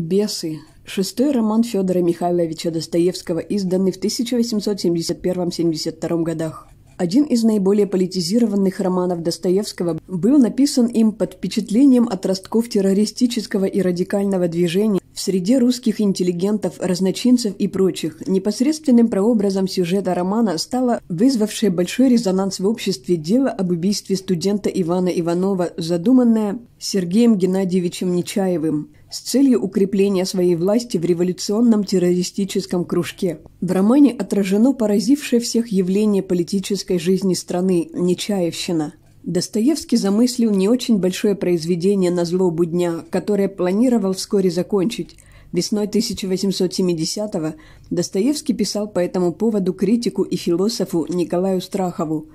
«Бесы» – шестой роман Федора Михайловича Достоевского, изданный в 1871-72 годах. Один из наиболее политизированных романов Достоевского был написан им под впечатлением отростков террористического и радикального движения, в среде русских интеллигентов, разночинцев и прочих непосредственным прообразом сюжета романа стало вызвавшее большой резонанс в обществе дело об убийстве студента Ивана Иванова, задуманное Сергеем Геннадьевичем Нечаевым с целью укрепления своей власти в революционном террористическом кружке. В романе отражено поразившее всех явление политической жизни страны – Нечаевщина – Достоевский замыслил не очень большое произведение на злобу дня, которое планировал вскоре закончить. Весной 1870-го Достоевский писал по этому поводу критику и философу Николаю Страхову.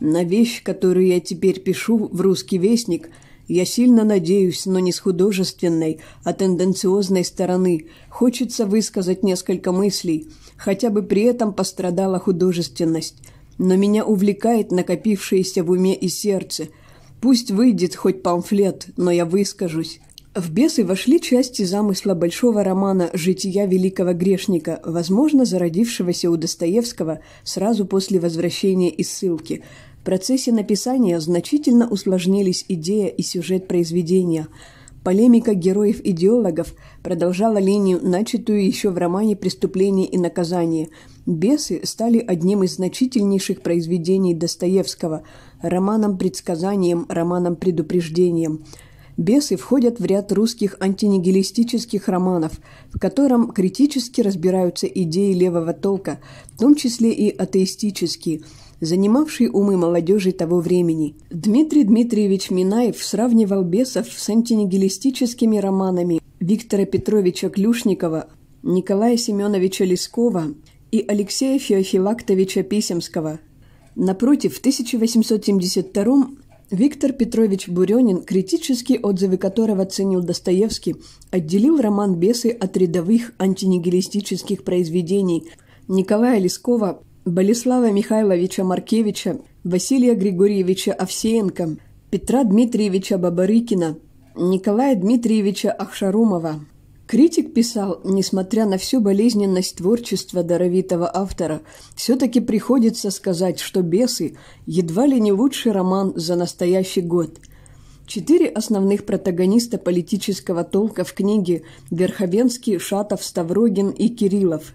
«На вещь, которую я теперь пишу в «Русский вестник», я сильно надеюсь, но не с художественной, а тенденциозной стороны. Хочется высказать несколько мыслей. Хотя бы при этом пострадала художественность но меня увлекает накопившееся в уме и сердце. Пусть выйдет хоть памфлет, но я выскажусь. В «Бесы» вошли части замысла большого романа «Жития великого грешника», возможно, зародившегося у Достоевского сразу после возвращения из ссылки. В процессе написания значительно усложнились идея и сюжет произведения. Полемика героев-идеологов продолжала линию, начатую еще в романе «Преступление и наказание», Бесы стали одним из значительнейших произведений Достоевского, романом-предсказанием, романом-предупреждением. «Бесы» входят в ряд русских антинигилистических романов, в котором критически разбираются идеи левого толка, в том числе и атеистические – занимавший умы молодежи того времени. Дмитрий Дмитриевич Минаев сравнивал бесов с антинигилистическими романами Виктора Петровича Клюшникова, Николая Семеновича Лескова и Алексея Феофилактовича Писемского. Напротив, в 1872 Виктор Петрович Буренин, критические отзывы которого ценил Достоевский, отделил роман «Бесы» от рядовых антинигилистических произведений Николая Лескова, Болеслава Михайловича Маркевича, Василия Григорьевича Овсеенко, Петра Дмитриевича Бабарыкина, Николая Дмитриевича Ахшарумова – Критик писал, несмотря на всю болезненность творчества даровитого автора, все-таки приходится сказать, что «Бесы» едва ли не лучший роман за настоящий год. Четыре основных протагониста политического толка в книге Верховенский, Шатов, Ставрогин и Кириллов.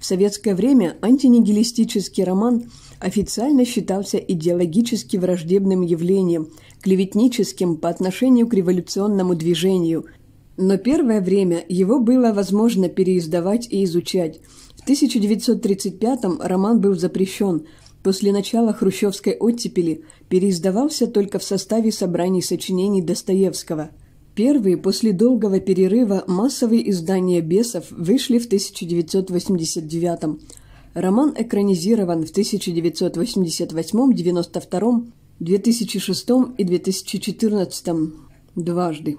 В советское время антинигилистический роман официально считался идеологически враждебным явлением, клеветническим по отношению к революционному движению – но первое время его было возможно переиздавать и изучать. В 1935-м роман был запрещен. После начала хрущевской оттепели переиздавался только в составе собраний сочинений Достоевского. Первые после долгого перерыва массовые издания «Бесов» вышли в 1989-м. Роман экранизирован в 1988, 92, 2006 и 2014 дважды.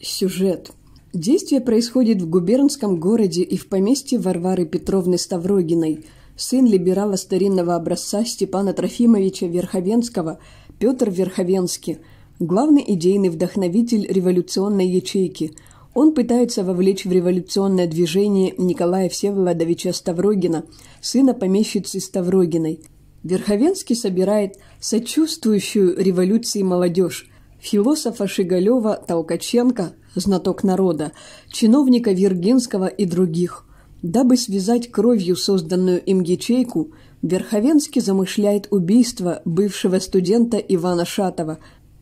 Сюжет. Действие происходит в губернском городе и в поместье Варвары Петровны Ставрогиной. Сын либерала старинного образца Степана Трофимовича Верховенского, Петр Верховенский, главный идейный вдохновитель революционной ячейки. Он пытается вовлечь в революционное движение Николая Всеволодовича Ставрогина, сына помещицы Ставрогиной. Верховенский собирает сочувствующую революции молодежь, философа Шигалева Толкаченко, знаток народа, чиновника Виргинского и других. Дабы связать кровью созданную им ячейку, Верховенский замышляет убийство бывшего студента Ивана Шатова,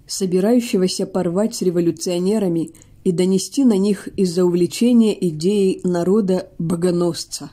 собирающегося порвать с революционерами и донести на них из-за увлечения идеей народа-богоносца.